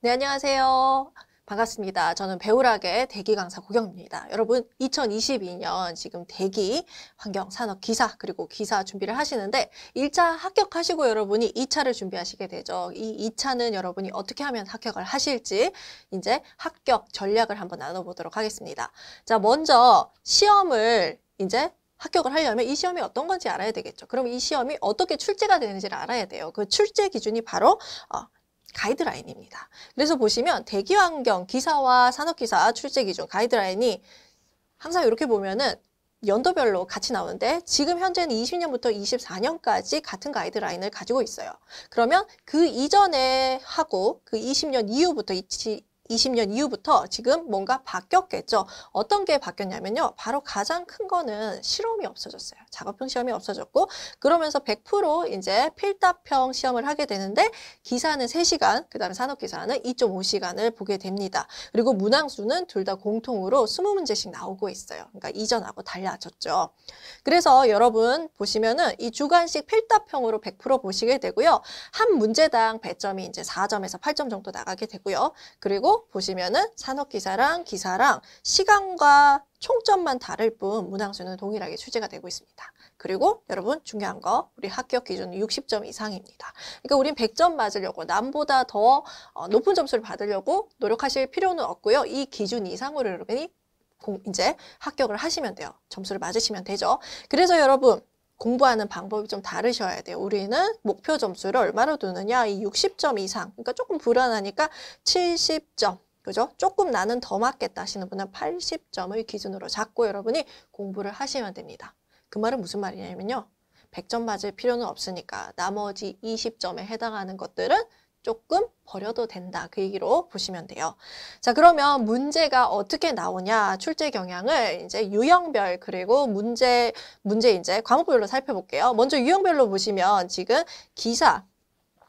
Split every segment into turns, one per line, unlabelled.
네, 안녕하세요. 반갑습니다. 저는 배우락의 대기 강사 고경입니다. 여러분, 2022년 지금 대기 환경 산업 기사 그리고 기사 준비를 하시는데 1차 합격하시고 여러분이 2차를 준비하시게 되죠. 이 2차는 여러분이 어떻게 하면 합격을 하실지 이제 합격 전략을 한번 나눠보도록 하겠습니다. 자, 먼저 시험을 이제 합격을 하려면 이 시험이 어떤 건지 알아야 되겠죠. 그럼 이 시험이 어떻게 출제가 되는지를 알아야 돼요. 그 출제 기준이 바로 어, 가이드라인입니다. 그래서 보시면 대기환경 기사와 산업기사 출제기준 가이드라인이 항상 이렇게 보면은 연도별로 같이 나오는데 지금 현재는 20년부터 24년까지 같은 가이드라인을 가지고 있어요. 그러면 그 이전에 하고 그 20년 이후부터 20년 이후부터 지금 뭔가 바뀌었겠죠. 어떤 게 바뀌었냐면요. 바로 가장 큰 거는 실험이 없어졌어요. 작업형 시험이 없어졌고 그러면서 100% 이제 필답형 시험을 하게 되는데 기사는 3시간, 그다음에 산업기사는 2.5시간을 보게 됩니다. 그리고 문항수는 둘 다 공통으로 20문제씩 나오고 있어요. 그러니까 이전하고 달라졌죠. 그래서 여러분 보시면은 이주관식 필답형으로 100% 보시게 되고요. 한 문제당 배점이 이제 4점에서 8점 정도 나가게 되고요. 그리고 보시면은 산업기사랑 기사랑 시간과 총점만 다를 뿐 문항수는 동일하게 출제가 되고 있습니다. 그리고 여러분 중요한 거 우리 합격 기준 60점 이상입니다. 그러니까 우린 100점 맞으려고 남보다 더 어, 높은 점수를 받으려고 노력하실 필요는 없고요. 이 기준 이상으로 여러분이 이제 합격을 하시면 돼요. 점수를 맞으시면 되죠. 그래서 여러분 공부하는 방법이 좀 다르셔야 돼요. 우리는 목표 점수를 얼마로 두느냐? 이 60점 이상. 그러니까 조금 불안하니까 70점. 그죠? 조금 나는 더 맞겠다 하시는 분은 80점을 기준으로 잡고 여러분이 공부를 하시면 됩니다. 그 말은 무슨 말이냐면요. 100점 맞을 필요는 없으니까 나머지 20점에 해당하는 것들은 조금 버려도 된다. 그 얘기로 보시면 돼요. 자, 그러면 문제가 어떻게 나오냐? 출제 경향을 이제 유형별 그리고 문제 문제 이제 과목별로 살펴볼게요. 먼저 유형별로 보시면 지금 기사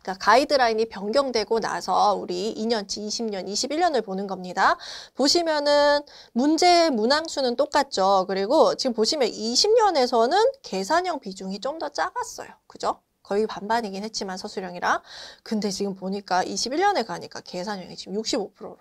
그러니까 가이드라인이 변경되고 나서 우리 2년치, 20년, 21년을 보는 겁니다. 보시면은 문제 문항수는 똑같죠. 그리고 지금 보시면 20년에서는 계산형 비중이 좀 더 작았어요. 그죠? 거의 반반이긴 했지만 서술형이라 근데 지금 보니까 21년에 가니까 계산형이 지금 65%로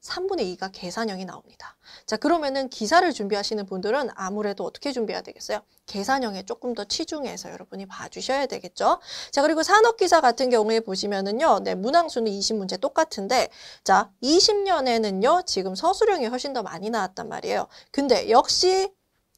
3분의 2가 계산형이 나옵니다. 자 그러면은 기사를 준비하시는 분들은 아무래도 어떻게 준비해야 되겠어요? 계산형에 조금 더 치중해서 여러분이 봐주셔야 되겠죠. 자 그리고 산업기사 같은 경우에 보시면은요. 네 문항수는 20문제 똑같은데 자 20년에는요. 지금 서술형이 훨씬 더 많이 나왔단 말이에요. 근데 역시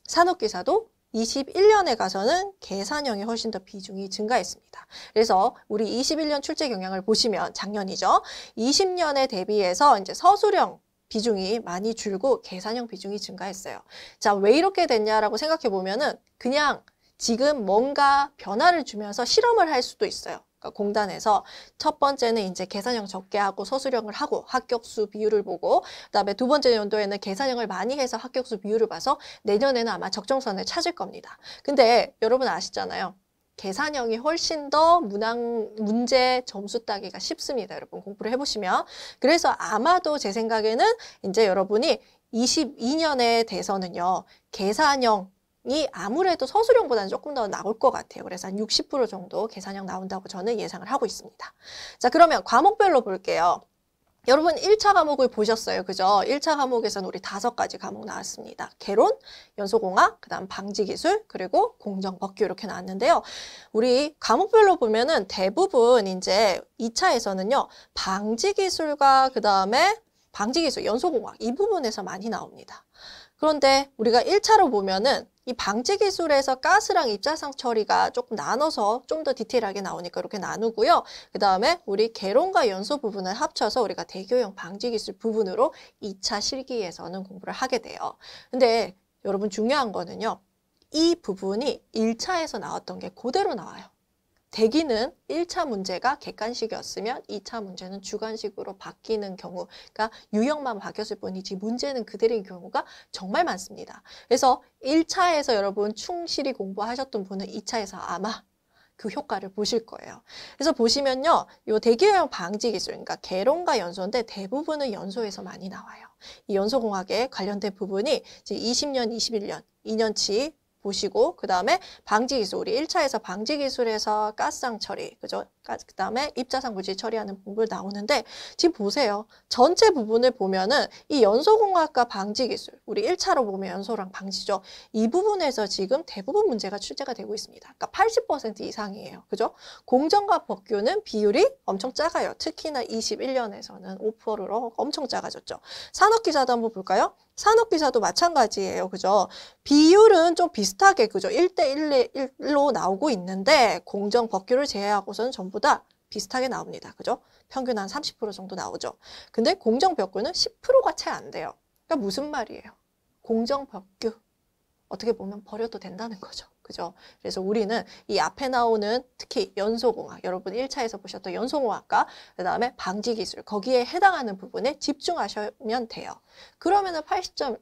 산업기사도 21년에 가서는 계산형이 훨씬 더 비중이 증가했습니다. 그래서 우리 21년 출제 경향을 보시면 작년이죠. 20년에 대비해서 이제 서술형 비중이 많이 줄고 계산형 비중이 증가했어요. 자, 왜 이렇게 됐냐라고 생각해 보면은 그냥 지금 뭔가 변화를 주면서 실험을 할 수도 있어요. 어, 공단에서 첫 번째는 이제 계산형 적게 하고 서술형을 하고 합격수 비율을 보고 그다음에 두 번째 연도에는 계산형을 많이 해서 합격수 비율을 봐서 내년에는 아마 적정선을 찾을 겁니다. 근데 여러분 아시잖아요. 계산형이 훨씬 더 문항 문제 점수 따기가 쉽습니다. 여러분 공부를 해보시면 그래서 아마도 제 생각에는 이제 여러분이 22년에 대해서는요 계산형 이 아무래도 서술형보다는 조금 더 나올 것 같아요. 그래서 한 60% 정도 계산형 나온다고 저는 예상을 하고 있습니다. 자 그러면 과목별로 볼게요. 여러분 1차 과목을 보셨어요. 그죠? 1차 과목에서는 우리 다섯 가지 과목 나왔습니다. 개론, 연소공학, 그 다음 방지기술, 그리고 공정법규 이렇게 나왔는데요. 우리 과목별로 보면은 대부분 이제 2차에서는요. 방지기술과 그 다음에 방지기술, 연소공학 이 부분에서 많이 나옵니다. 그런데 우리가 1차로 보면은 이방지 기술에서 가스랑 입자상 처리가 조금 나눠서 좀 더 디테일하게 나오니까 이렇게 나누고요. 그 다음에 우리 개론과 연소 부분을 합쳐서 우리가 대교형 방지 기술 부분으로 2차 실기에서는 공부를 하게 돼요. 근데 여러분 중요한 거는요. 이 부분이 1차에서 나왔던 게 그대로 나와요. 대기는 1차 문제가 객관식이었으면 2차 문제는 주관식으로 바뀌는 경우 그러니까 유형만 바뀌었을 뿐이지 문제는 그대로인 경우가 정말 많습니다. 그래서 1차에서 여러분 충실히 공부하셨던 분은 2차에서 아마 그 효과를 보실 거예요. 그래서 보시면요. 이 대기오염 방지 기술, 그러니까 개론과 연소인데 대부분은 연소에서 많이 나와요. 이 연소공학에 관련된 부분이 이제 20년, 21년, 2년치 보시고 그 다음에 방지 기술 우리 1차에서 방지 기술에서 가스상 처리 그죠? 그 다음에 입자상 물질 처리하는 부분 나오는데 지금 보세요. 전체 부분을 보면은 이 연소공학과 방지 기술 우리 1차로 보면 연소랑 방지죠. 이 부분에서 지금 대부분 문제가 출제가 되고 있습니다. 그러니까 80% 이상이에요. 그죠? 공정과 법규는 비율이 엄청 작아요. 특히나 21년에서는 5%로 엄청 작아졌죠. 산업기사도 한번 볼까요? 산업기사도 마찬가지예요. 그죠? 비율은 좀 비슷하게 그죠? 1대1로 나오고 있는데 공정 법규를 제외하고서는 전부 다 비슷하게 나옵니다. 그죠? 평균 한 30% 정도 나오죠. 근데 공정 법규는 10%가 채 안 돼요. 그러니까 무슨 말이에요? 공정 법규 어떻게 보면 버려도 된다는 거죠. 그죠? 그래서 우리는 이 앞에 나오는 특히 연소공학, 여러분 1차에서 보셨던 연소공학과 그 다음에 방지기술, 거기에 해당하는 부분에 집중하시면 돼요. 그러면 은 80점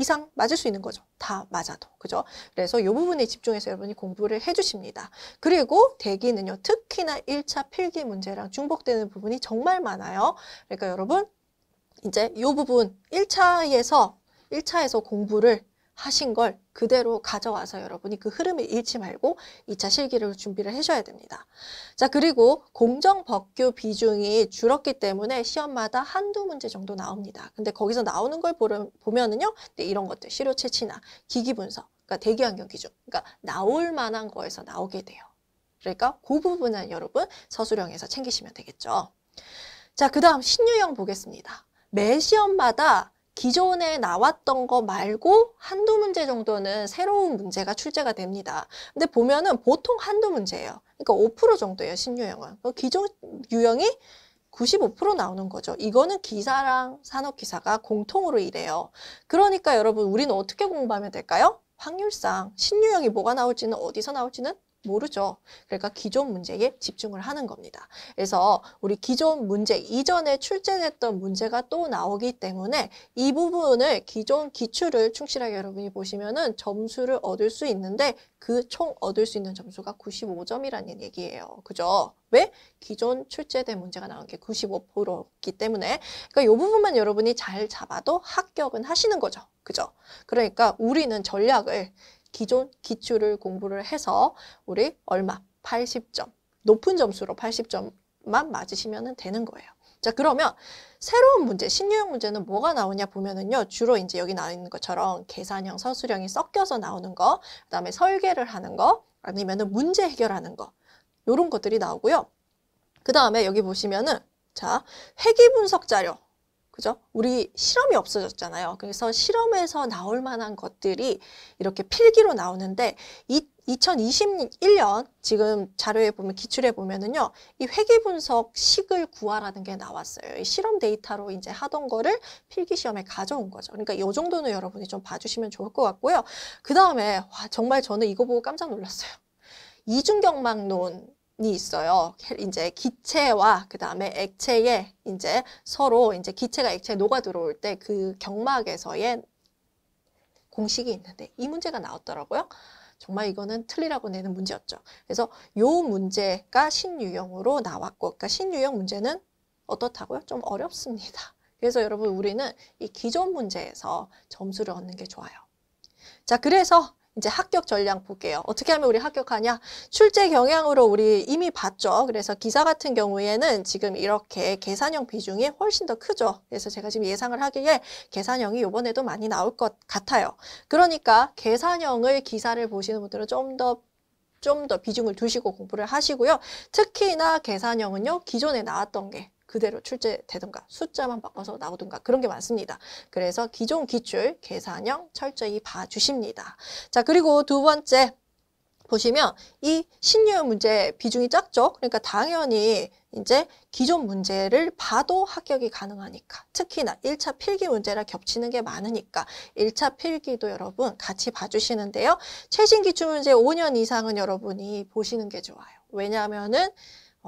이상 맞을 수 있는 거죠. 다 맞아도. 그죠? 그래서 이 부분에 집중해서 여러분이 공부를 해주십니다. 그리고 대기는요. 특히나 1차 필기 문제랑 중복되는 부분이 정말 많아요. 그러니까 여러분 이제 이 부분 1차에서 1차에서 공부를 하신 걸 그대로 가져와서 여러분이 그 흐름을 잃지 말고 2차 실기를 준비를 해줘야 됩니다. 자 그리고 공정 법규 비중이 줄었기 때문에 시험마다 한두 문제 정도 나옵니다. 근데 거기서 나오는 걸 보면은요 네, 이런 것들 시료 채취나 기기 분석 그러니까 대기 환경 기준 그러니까 나올 만한 거에서 나오게 돼요. 그러니까 그 부분은 여러분 서술형에서 챙기시면 되겠죠. 자, 그 다음 신유형 보겠습니다. 매 시험마다 기존에 나왔던 거 말고 한두 문제 정도는 새로운 문제가 출제가 됩니다. 근데 보면은 보통 한두 문제예요. 그러니까 5% 정도예요, 신유형은. 기존 유형이 95% 나오는 거죠. 이거는 기사랑 산업기사가 공통으로 일해요. 그러니까 여러분 우리는 어떻게 공부하면 될까요? 확률상 신유형이 뭐가 나올지는 어디서 나올지는 모르죠. 그러니까 기존 문제에 집중을 하는 겁니다. 그래서 우리 기존 문제 이전에 출제됐던 문제가 또 나오기 때문에 이 부분을 기존 기출을 충실하게 여러분이 보시면은 점수를 얻을 수 있는데 그 총 얻을 수 있는 점수가 95점이라는 얘기예요. 그죠? 왜? 기존 출제된 문제가 나온 게 95%였기 때문에 그러니까 이 부분만 여러분이 잘 잡아도 합격은 하시는 거죠. 그죠? 그러니까 우리는 전략을 기존 기출을 공부를 해서 우리 얼마? 80점. 높은 점수로 80점만 맞으시면 되는 거예요. 자 그러면 새로운 문제, 신유형 문제는 뭐가 나오냐 보면은요. 주로 이제 여기 나와 있는 것처럼 계산형, 서술형이 섞여서 나오는 거, 그다음에 설계를 하는 거, 아니면은 문제 해결하는 거. 요런 것들이 나오고요. 그다음에 여기 보시면은 자, 회기 분석 자료 그죠? 우리 실험이 없어졌잖아요. 그래서 실험에서 나올 만한 것들이 이렇게 필기로 나오는데 이 2021년 지금 자료에 보면 기출에 보면은요 이 회계 분석 식을 구하라는 게 나왔어요 이 실험 데이터로 이제 하던 거를 필기 시험에 가져온 거죠 그러니까 이 정도는 여러분이 좀 봐주시면 좋을 것 같고요 그 다음에 와 정말 저는 이거 보고 깜짝 놀랐어요 이중경막론 이 있어요. 이제 기체와 그 다음에 액체에 이제 서로 이제 기체가 액체에 녹아 들어올 때 그 경막에서의 공식이 있는데 이 문제가 나왔더라고요. 정말 이거는 틀리라고 내는 문제였죠. 그래서 요 문제가 신유형으로 나왔고, 그러니까 신유형 문제는 어떻다고요? 좀 어렵습니다. 그래서 여러분 우리는 이 기존 문제에서 점수를 얻는 게 좋아요. 자, 그래서 이제 합격 전략 볼게요. 어떻게 하면 우리 합격하냐? 출제 경향으로 우리 이미 봤죠. 그래서 기사 같은 경우에는 지금 이렇게 계산형 비중이 훨씬 더 크죠. 그래서 제가 지금 예상을 하기에 계산형이 이번에도 많이 나올 것 같아요. 그러니까 계산형을 기사를 보시는 분들은 좀 더 좀 더 비중을 두시고 공부를 하시고요. 특히나 계산형은요. 기존에 나왔던 게 그대로 출제되든가 숫자만 바꿔서 나오든가 그런 게 많습니다. 그래서 기존 기출 계산형 철저히 봐주십니다. 자 그리고 두 번째 보시면 이 신유형 문제 비중이 작죠. 그러니까 당연히 이제 기존 문제를 봐도 합격이 가능하니까 특히나 1차 필기 문제라 겹치는 게 많으니까 1차 필기도 여러분 같이 봐주시는데요. 최신 기출 문제 5년 이상은 여러분이 보시는 게 좋아요. 왜냐하면은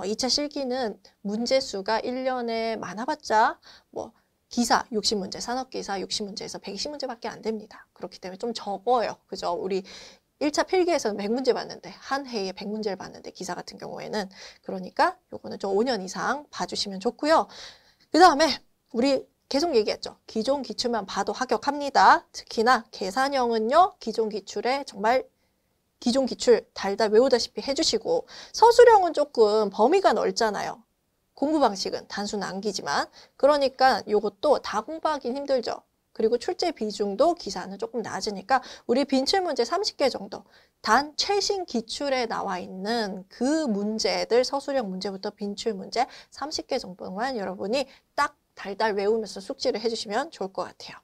2차 어, 실기는 문제수가 1년에 많아봤자 뭐 기사 60문제, 산업기사 60문제에서 120문제밖에 안 됩니다. 그렇기 때문에 좀 적어요. 그죠? 우리 1차 필기에서는 100문제 봤는데 한 해에 100문제를 봤는데 기사 같은 경우에는 그러니까 요거는 좀 5년 이상 봐주시면 좋고요. 그 다음에 우리 계속 얘기했죠. 기존 기출만 봐도 합격합니다. 특히나 계산형은요. 기존 기출에 정말 기존 기출 달다 외우다시피 해주시고 서술형은 조금 범위가 넓잖아요. 공부 방식은 단순 암기지만 그러니까 이것도 다 공부하긴 힘들죠. 그리고 출제 비중도 기사는 조금 낮으니까 우리 빈출 문제 30개 정도 단 최신 기출에 나와 있는 그 문제들 서술형 문제부터 빈출 문제 30개 정도만 여러분이 딱 달달 외우면서 숙지를 해주시면 좋을 것 같아요.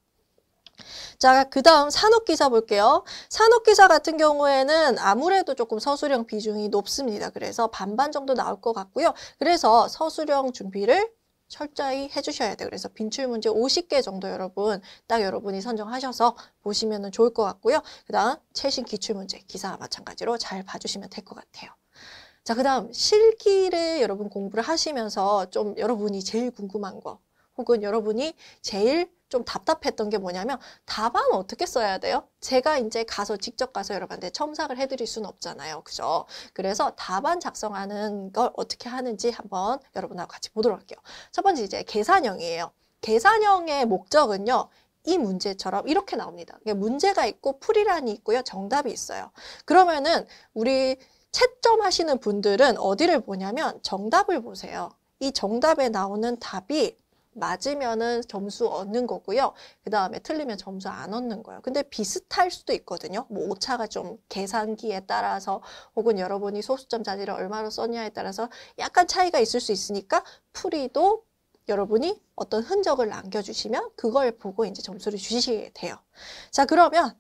자, 그 다음 산업기사 볼게요. 산업기사 같은 경우에는 아무래도 조금 서술형 비중이 높습니다. 그래서 반반 정도 나올 것 같고요. 그래서 서술형 준비를 철저히 해주셔야 돼요. 그래서 빈출 문제 50개 정도 여러분 딱 여러분이 선정하셔서 보시면 좋을 것 같고요. 그 다음 최신 기출 문제 기사 마찬가지로 잘 봐주시면 될 것 같아요. 자, 그 다음 실기를 여러분 공부를 하시면서 좀 여러분이 제일 궁금한 거 혹은 여러분이 제일 좀 답답했던 게 뭐냐면 답안 어떻게 써야 돼요? 제가 이제 가서 직접 가서 여러분한테 첨삭을 해드릴 수는 없잖아요. 그죠? 그래서 답안 작성하는 걸 어떻게 하는지 한번 여러분하고 같이 보도록 할게요. 첫 번째 이제 계산형이에요. 계산형의 목적은요. 이 문제처럼 이렇게 나옵니다. 문제가 있고 풀이란이 있고요. 정답이 있어요. 그러면은 우리 채점 하시는 분들은 어디를 보냐면 정답을 보세요. 이 정답에 나오는 답이 맞으면은 점수 얻는 거고요. 그 다음에 틀리면 점수 안 얻는 거예요. 근데 비슷할 수도 있거든요. 뭐 오차가 좀 계산기에 따라서 혹은 여러분이 소수점 자리를 얼마로 썼냐에 따라서 약간 차이가 있을 수 있으니까 풀이도 여러분이 어떤 흔적을 남겨주시면 그걸 보고 이제 점수를 주시게 돼요. 자 그러면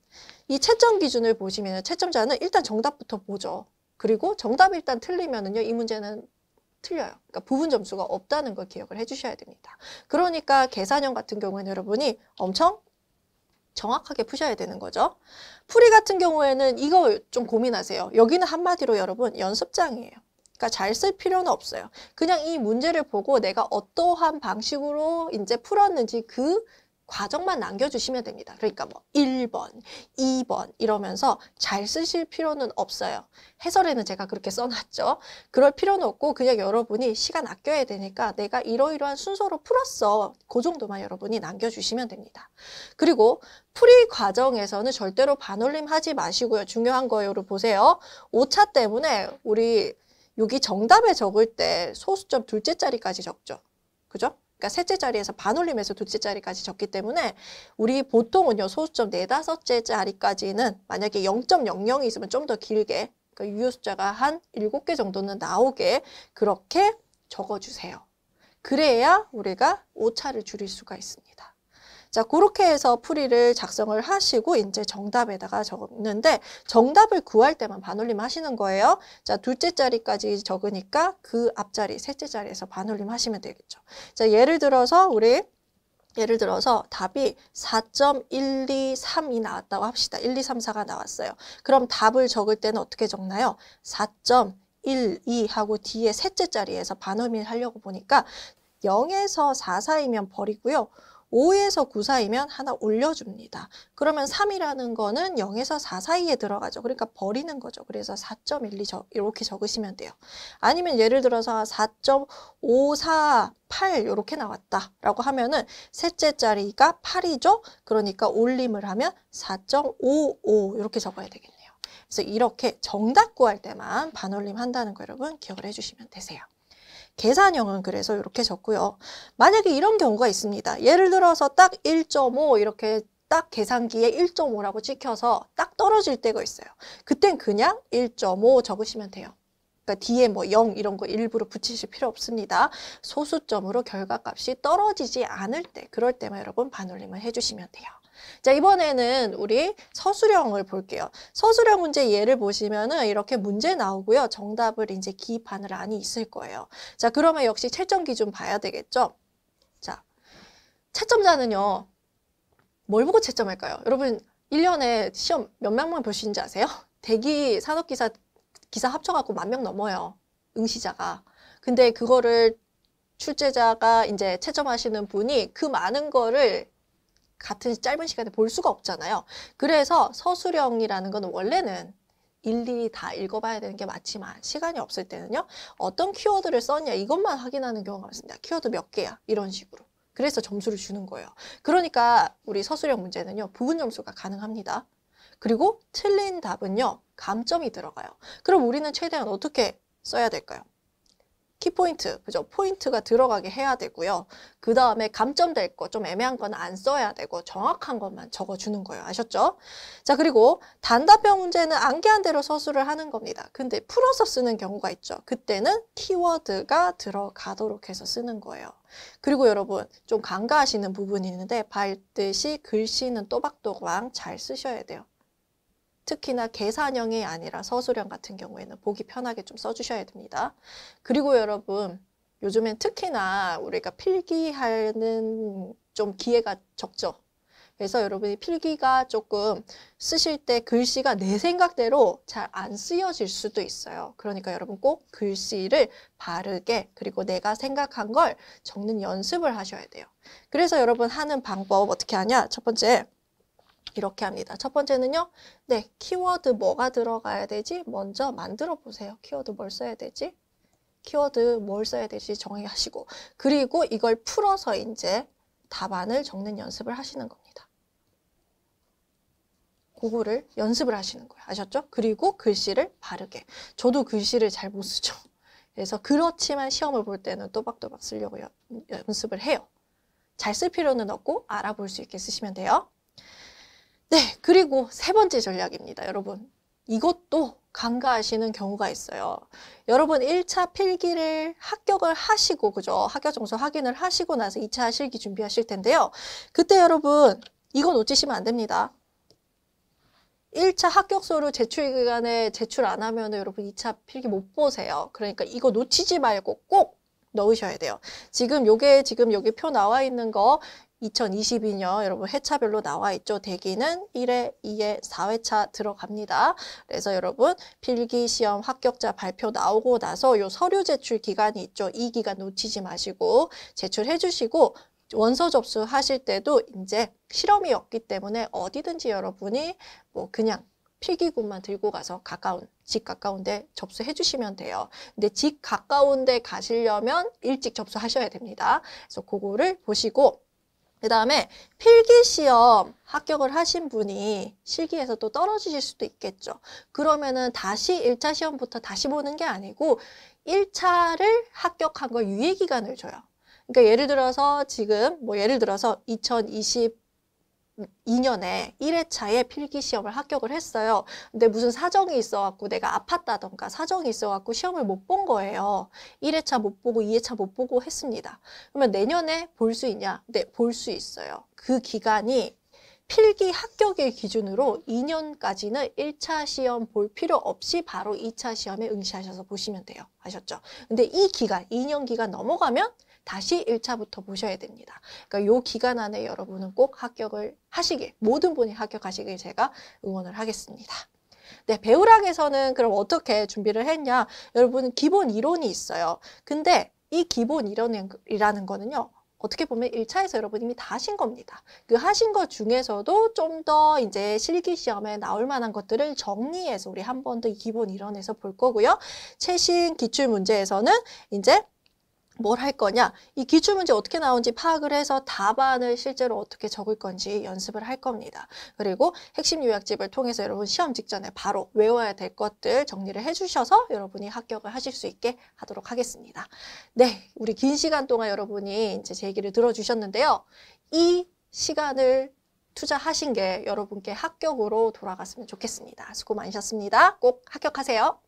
이 채점 기준을 보시면 채점자는 일단 정답부터 보죠. 그리고 정답이 일단 틀리면은요 이 문제는 틀려요. 그러니까 부분 점수가 없다는 걸 기억을 해주셔야 됩니다. 그러니까 계산형 같은 경우에는 여러분이 엄청 정확하게 푸셔야 되는 거죠. 풀이 같은 경우에는 이거 좀 고민하세요. 여기는 한마디로 여러분 연습장이에요. 그러니까 잘 쓸 필요는 없어요. 그냥 이 문제를 보고 내가 어떠한 방식으로 이제 풀었는지 그 과정만 남겨주시면 됩니다. 그러니까 뭐 1번, 2번 이러면서 잘 쓰실 필요는 없어요. 해설에는 제가 그렇게 써놨죠. 그럴 필요는 없고 그냥 여러분이 시간 아껴야 되니까 내가 이러이러한 순서로 풀었어. 그 정도만 여러분이 남겨주시면 됩니다. 그리고 풀이 과정에서는 절대로 반올림하지 마시고요. 중요한 거요를 보세요. 오차 때문에 우리 여기 정답에 적을 때 소수점 둘째 자리까지 적죠. 그죠? 그러니까 셋째 자리에서 반올림해서 둘째 자리까지 졌기 때문에 우리 보통은요 소수점 네 다섯째 자리까지는 만약에 0.00이 있으면 좀 더 길게 그러니까 유효 숫자가 한 일곱 개 정도는 나오게 그렇게 적어주세요. 그래야 우리가 오차를 줄일 수가 있습니다. 자, 그렇게 해서 풀이를 작성을 하시고 이제 정답에다가 적는데 정답을 구할 때만 반올림 하시는 거예요. 자, 둘째 자리까지 적으니까 그 앞자리, 셋째 자리에서 반올림 하시면 되겠죠. 자, 예를 들어서 우리 예를 들어서 답이 4.123이 나왔다고 합시다. 1, 2, 3, 4가 나왔어요. 그럼 답을 적을 때는 어떻게 적나요? 4.1, 2하고 뒤에 셋째 자리에서 반음을 하려고 보니까 0에서 4 사이면 버리고요. 5에서 9 사이면 하나 올려줍니다. 그러면 3이라는 거는 0에서 4 사이에 들어가죠. 그러니까 버리는 거죠. 그래서 4.12 이렇게 적으시면 돼요. 아니면 예를 들어서 4.548 이렇게 나왔다라고 하면은 셋째 자리가 8이죠. 그러니까 올림을 하면 4.55 이렇게 적어야 되겠네요. 그래서 이렇게 정답 구할 때만 반올림 한다는 거 여러분 기억을 해주시면 되세요. 계산형은 그래서 이렇게 적고요. 만약에 이런 경우가 있습니다. 예를 들어서 딱 1.5 이렇게 딱 계산기에 1.5라고 찍혀서 딱 떨어질 때가 있어요. 그땐 그냥 1.5 적으시면 돼요. 그러니까 뒤에 뭐 0 이런 거 일부러 붙이실 필요 없습니다. 소수점으로 결과값이 떨어지지 않을 때 그럴 때만 여러분 반올림을 해주시면 돼요. 자, 이번에는 우리 서술형을 볼게요. 서술형 문제 예를 보시면은 이렇게 문제 나오고요. 정답을 이제 기입하는 안이 있을 거예요. 자, 그러면 역시 채점 기준 봐야 되겠죠? 자, 채점자는요. 뭘 보고 채점할까요? 여러분, 1년에 시험 몇 명만 보시는지 아세요? 대기 산업기사 기사 합쳐갖고 만 명 넘어요. 응시자가. 근데 그거를 출제자가 이제 채점하시는 분이 그 많은 거를 같은 짧은 시간에 볼 수가 없잖아요. 그래서 서술형이라는 건 원래는 일일이 다 읽어봐야 되는 게 맞지만 아, 시간이 없을 때는요. 어떤 키워드를 썼냐 이것만 확인하는 경우가 많습니다. 키워드 몇 개야 이런 식으로. 그래서 점수를 주는 거예요. 그러니까 우리 서술형 문제는요. 부분 점수가 가능합니다. 그리고 틀린 답은요. 감점이 들어가요. 그럼 우리는 최대한 어떻게 써야 될까요? 키포인트, 그죠? 포인트가 들어가게 해야 되고요. 그 다음에 감점될 거, 좀 애매한 건 안 써야 되고 정확한 것만 적어주는 거예요. 아셨죠? 자, 그리고 단답형 문제는 암기한 대로 서술을 하는 겁니다. 근데 풀어서 쓰는 경우가 있죠. 그때는 키워드가 들어가도록 해서 쓰는 거예요. 그리고 여러분 좀 간과하시는 부분이 있는데 반듯이 글씨는 또박또박 잘 쓰셔야 돼요. 특히나 계산형이 아니라 서술형 같은 경우에는 보기 편하게 좀 써주셔야 됩니다. 그리고 여러분 요즘엔 특히나 우리가 필기하는 좀 기회가 적죠. 그래서 여러분이 필기가 조금 쓰실 때 글씨가 내 생각대로 잘 안 쓰여질 수도 있어요. 그러니까 여러분 꼭 글씨를 바르게 그리고 내가 생각한 걸 적는 연습을 하셔야 돼요. 그래서 여러분 하는 방법 어떻게 하냐? 첫 번째, 이렇게 합니다. 첫 번째는요. 네, 키워드 뭐가 들어가야 되지? 먼저 만들어 보세요. 키워드 뭘 써야 되지? 키워드 뭘 써야 되지 정의하시고 그리고 이걸 풀어서 이제 답안을 적는 연습을 하시는 겁니다. 그거를 연습을 하시는 거예요. 아셨죠? 그리고 글씨를 바르게. 저도 글씨를 잘 못 쓰죠. 그래서 그렇지만 시험을 볼 때는 또박또박 쓰려고 연, 연습을 해요. 잘 쓸 필요는 없고 알아볼 수 있게 쓰시면 돼요. 네, 그리고 세 번째 전략입니다, 여러분. 이것도 간과하시는 경우가 있어요. 여러분 1차 필기를 합격을 하시고 그죠? 합격 정서 확인을 하시고 나서 2차 실기 준비하실 텐데요. 그때 여러분 이거 놓치시면 안 됩니다. 1차 합격서로 제출 기간에 제출 안 하면 여러분 2차 필기 못 보세요. 그러니까 이거 놓치지 말고 꼭 넣으셔야 돼요. 지금 요게 지금 여기 표 나와 있는 거 2022년 여러분 회차별로 나와 있죠. 대기는 1회, 2회, 4회차 들어갑니다. 그래서 여러분 필기시험 합격자 발표 나오고 나서 요 서류 제출 기간이 있죠. 이 기간 놓치지 마시고 제출해 주시고 원서 접수하실 때도 이제 실험이 없기 때문에 어디든지 여러분이 뭐 그냥 필기구만 들고 가서 가까운 집 가까운데 접수해 주시면 돼요. 근데 집 가까운데 가시려면 일찍 접수하셔야 됩니다. 그래서 그거를 보시고 그 다음에 필기시험 합격을 하신 분이 실기에서 또 떨어지실 수도 있겠죠. 그러면은 다시 일차 시험부터 다시 보는 게 아니고 일차를 합격한 걸 유예기간을 줘요. 그러니까 예를 들어서 지금 뭐 예를 들어서 2020 2년에 1회차에 필기시험을 합격을 했어요. 근데 무슨 사정이 있어갖고 내가 아팠다던가 사정이 있어갖고 시험을 못 본 거예요. 1회차 못 보고 2회차 못 보고 했습니다. 그러면 내년에 볼 수 있냐? 네, 볼 수 있어요. 그 기간이 필기 합격일 기준으로 2년까지는 1차 시험 볼 필요 없이 바로 2차 시험에 응시하셔서 보시면 돼요. 아셨죠? 근데 이 기간, 2년 기간 넘어가면 다시 1차부터 보셔야 됩니다. 그러니까 요 기간 안에 여러분은 꼭 합격을 하시길, 모든 분이 합격하시길 제가 응원을 하겠습니다. 네, 배우락에서는 그럼 어떻게 준비를 했냐? 여러분 은 기본 이론이 있어요. 근데 이 기본 이론이라는 거는요. 어떻게 보면 1차에서 여러분 이미 다 하신 겁니다. 그 하신 것 중에서도 좀 더 이제 실기 시험에 나올 만한 것들을 정리해서 우리 한 번 더 기본 이론에서 볼 거고요. 최신 기출 문제에서는 이제 뭘할 거냐 이 기출 문제 어떻게 나온지 파악을 해서 답안을 실제로 어떻게 적을 건지 연습을 할 겁니다. 그리고 핵심 요약집을 통해서 여러분 시험 직전에 바로 외워야 될 것들 정리를 해주셔서 여러분이 합격을 하실 수 있게 하도록 하겠습니다. 네, 우리 긴 시간 동안 여러분이 이제 제 얘기를 들어주셨는데요. 이 시간을 투자하신 게 여러분께 합격으로 돌아갔으면 좋겠습니다. 수고 많으셨습니다. 꼭 합격하세요.